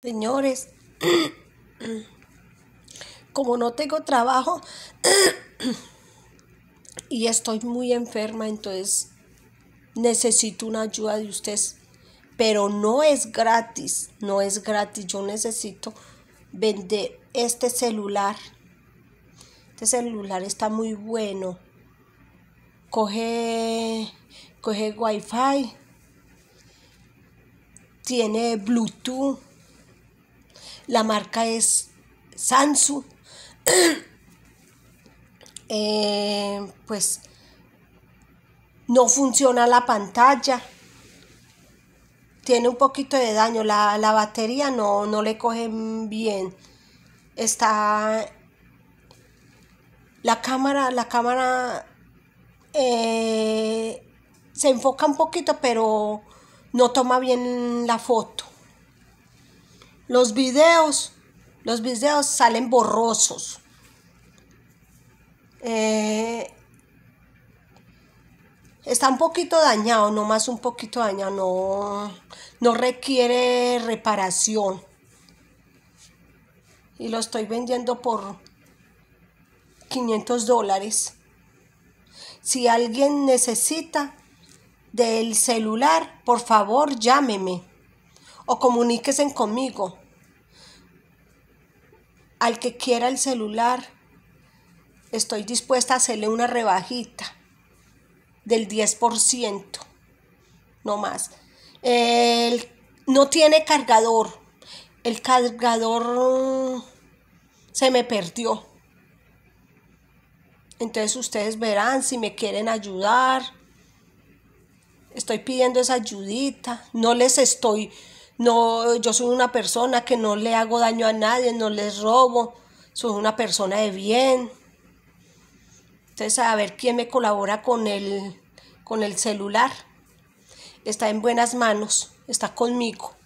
Señores, como no tengo trabajo y estoy muy enferma, entonces necesito una ayuda de ustedes. Pero no es gratis, no es gratis. Yo necesito vender este celular. Este celular está muy bueno. Coge, coge wifi. Tiene Bluetooth la marca es Samsung. Eh, pues no funciona la pantalla. Tiene un poquito de daño. La, la batería no, le cogen bien. Está la cámara, la cámara eh, se enfoca un poquito, pero no toma bien la foto. Los videos, los videos salen borrosos. Eh, está un poquito dañado, no más un poquito dañado, no, no requiere reparación. Y lo estoy vendiendo por 500 dólares. Si alguien necesita del celular, por favor llámeme o comuníquese conmigo. Al que quiera el celular, estoy dispuesta a hacerle una rebajita del 10%, no más. no tiene cargador. El cargador mm, se me perdió. Entonces ustedes verán si me quieren ayudar. Estoy pidiendo esa ayudita. No les estoy no, yo soy una persona que no le hago daño a nadie, no les robo, soy una persona de bien. Entonces, a ver quién me colabora con el, con el celular. Está en buenas manos, está conmigo.